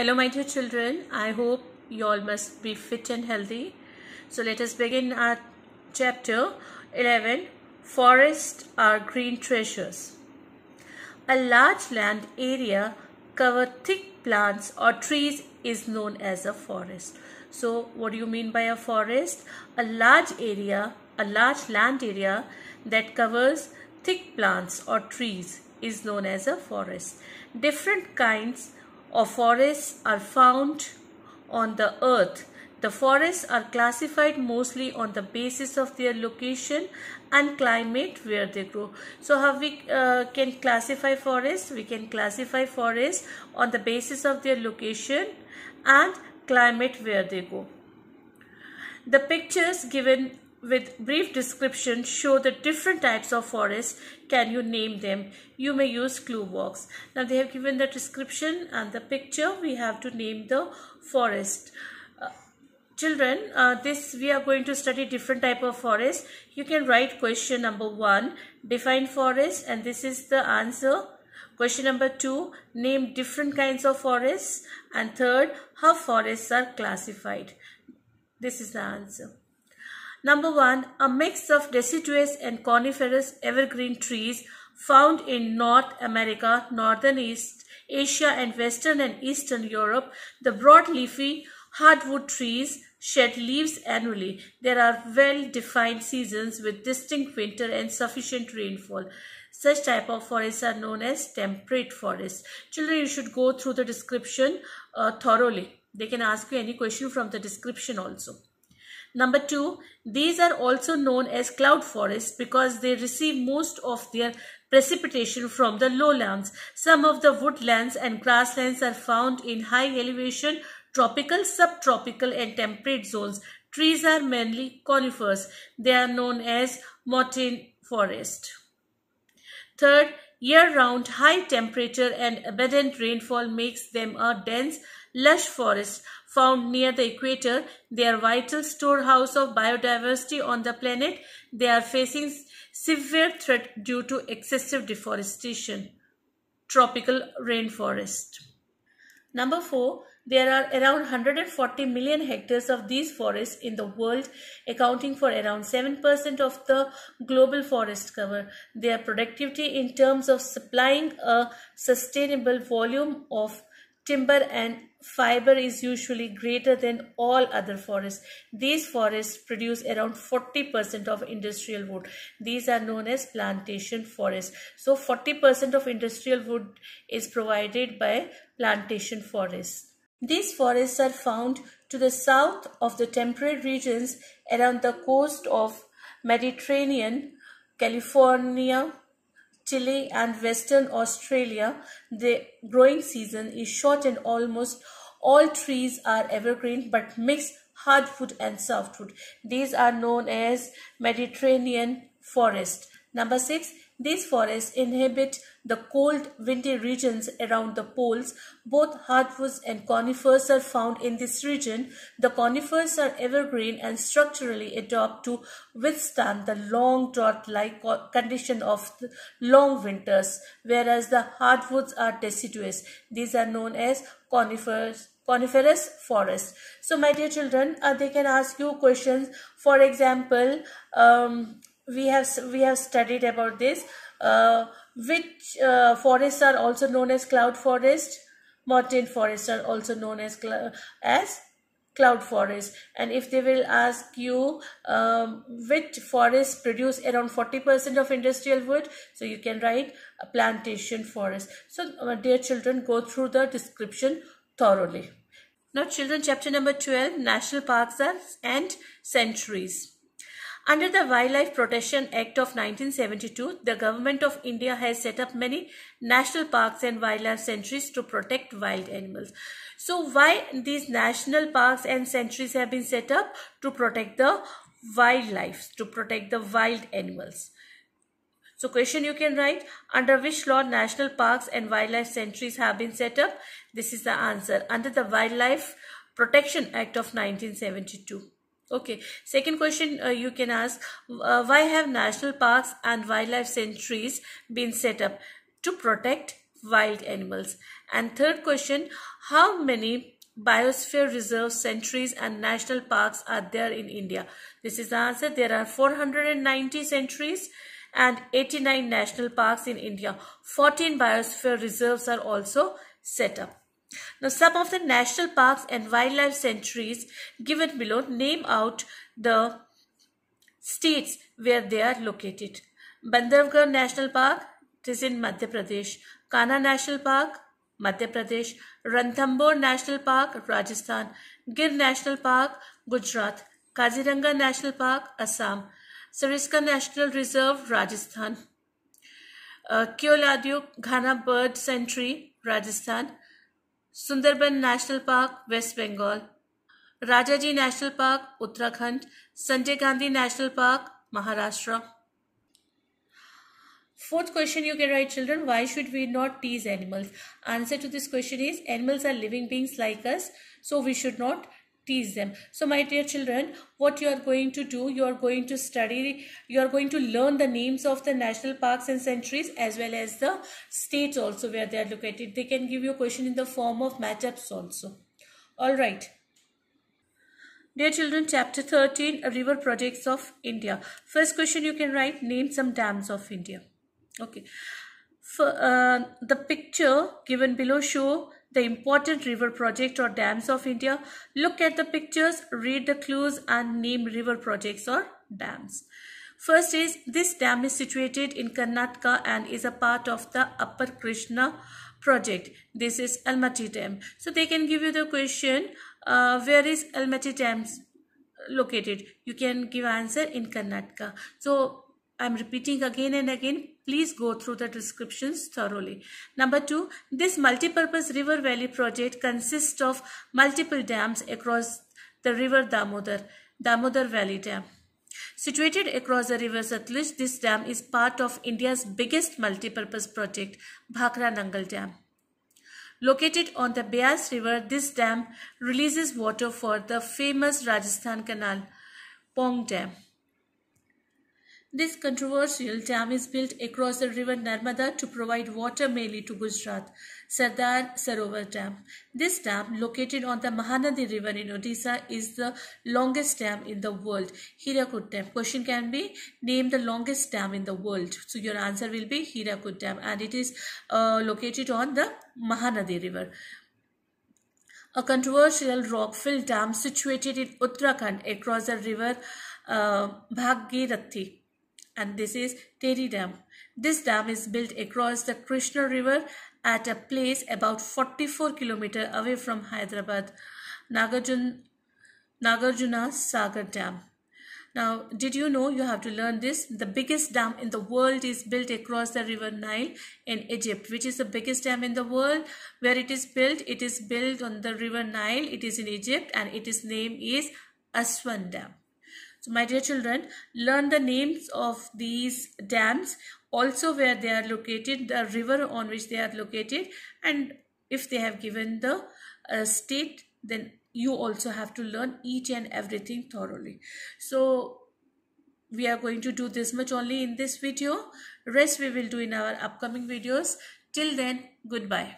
Hello, my dear children. I hope you all must be fit and healthy. So let us begin our chapter 11 Forests are Green Treasures. A large land area covered thick plants or trees is known as a forest. So what do you mean by a forest? A large area, a large land area that covers thick plants or trees is known as a forest. Different kinds or forests are found on the earth. The forests are classified mostly on the basis of their location and climate where they grow. So how we uh, can classify forests? We can classify forests on the basis of their location and climate where they go. The pictures given with brief description show the different types of forests can you name them you may use clue box now they have given the description and the picture we have to name the forest uh, children uh, this we are going to study different type of forest you can write question number one define forest and this is the answer Question number two, name different kinds of forests. And third, how forests are classified. This is the answer. Number one, a mix of deciduous and coniferous evergreen trees found in North America, Northern East Asia, and Western and Eastern Europe. The broadleafy hardwood trees shed leaves annually. There are well-defined seasons with distinct winter and sufficient rainfall. Such type of forests are known as temperate forests. Children, you should go through the description uh, thoroughly. They can ask you any question from the description also. Number two, these are also known as cloud forests because they receive most of their precipitation from the lowlands. Some of the woodlands and grasslands are found in high elevation, tropical, subtropical and temperate zones. Trees are mainly conifers. They are known as mountain forest. Third, Year-round high temperature and abundant rainfall makes them a dense, lush forest. Found near the equator, they are vital storehouse of biodiversity on the planet. They are facing severe threat due to excessive deforestation. Tropical rainforest. Number 4. There are around 140 million hectares of these forests in the world, accounting for around 7% of the global forest cover. Their productivity in terms of supplying a sustainable volume of timber and fiber is usually greater than all other forests. These forests produce around 40% of industrial wood. These are known as plantation forests. So 40% of industrial wood is provided by plantation forests. These forests are found to the south of the temperate regions around the coast of Mediterranean, California, Chile and Western Australia. The growing season is short and almost all trees are evergreen but mix hardwood and softwood. These are known as Mediterranean forest. Number 6. These forests inhabit the cold, windy regions around the poles. Both hardwoods and conifers are found in this region. The conifers are evergreen and structurally adapted to withstand the long drought-like condition of long winters, whereas the hardwoods are deciduous. These are known as conifers coniferous forest. So my dear children, uh, they can ask you questions. For example, um, we have we have studied about this uh, which uh, forests are also known as cloud forest mountain forests are also known as cl as cloud forest and if they will ask you um, which forests produce around 40% of industrial wood so you can write a plantation forest so uh, dear children go through the description thoroughly now children chapter number 12 national parks and sanctuaries under the Wildlife Protection Act of 1972, the Government of India has set up many national parks and wildlife sanctuaries to protect wild animals. So, why these national parks and sanctuaries have been set up? To protect the wildlife, to protect the wild animals. So question you can write under which law national parks and wildlife sanctuaries have been set up? This is the answer under the Wildlife Protection Act of 1972 okay second question uh, you can ask uh, why have national parks and wildlife sanctuaries been set up to protect wild animals and third question how many biosphere reserves sanctuaries and national parks are there in india this is the answer there are 490 sanctuaries and 89 national parks in india 14 biosphere reserves are also set up now, some of the national parks and wildlife sanctuaries given below name out the states where they are located. Bandhavgarh National Park, it is in Madhya Pradesh. Kana National Park, Madhya Pradesh. Ranthambore National Park, Rajasthan. Gir National Park, Gujarat. Kaziranga National Park, Assam. Sariska National Reserve, Rajasthan. Uh, Ghana Bird Sanctuary, Rajasthan. Sundarban National Park, West Bengal. Rajaji National Park, Uttarakhand. Sanjay Gandhi National Park, Maharashtra. Fourth question you can write, children, why should we not tease animals? Answer to this question is, animals are living beings like us, so we should not tease them so my dear children what you are going to do you are going to study you are going to learn the names of the national parks and sanctuaries as well as the states also where they are located they can give you a question in the form of matchups also all right Dear children, chapter 13, river projects of India. First question you can write, name some dams of India. Okay. For, uh, the picture given below show the important river project or dams of India. Look at the pictures, read the clues and name river projects or dams. First is this dam is situated in Karnataka and is a part of the Upper Krishna project. This is Almaty Dam. So they can give you the question, uh, where is Almaty Dam located? You can give answer in Karnataka. So I'm repeating again and again. Please go through the descriptions thoroughly. Number two, this multipurpose river valley project consists of multiple dams across the river Damodar, Damodar Valley Dam. Situated across the river Satluj, this dam is part of India's biggest multipurpose project, Bhakra Nangal Dam. Located on the Bias River, this dam releases water for the famous Rajasthan Canal, Pong Dam. This controversial dam is built across the river Narmada to provide water mainly to Gujarat, Sardar Sarovar Dam. This dam, located on the Mahanadi River in Odisha, is the longest dam in the world. Hirakud Dam. Question can be, name the longest dam in the world. So your answer will be Hirakud Dam and it is uh, located on the Mahanadi River a controversial rock-filled dam situated in Uttarakhand across the river uh, Bhagirathi and this is Teri Dam. This dam is built across the Krishna River at a place about 44 km away from Hyderabad, Nagarjun, Nagarjuna Sagar Dam. Now, did you know you have to learn this? The biggest dam in the world is built across the river Nile in Egypt, which is the biggest dam in the world. Where it is built, it is built on the river Nile. It is in Egypt and its name is Aswan Dam. So my dear children, learn the names of these dams, also where they are located, the river on which they are located and if they have given the uh, state then you also have to learn each and everything thoroughly. So we are going to do this much only in this video. Rest we will do in our upcoming videos. Till then, goodbye.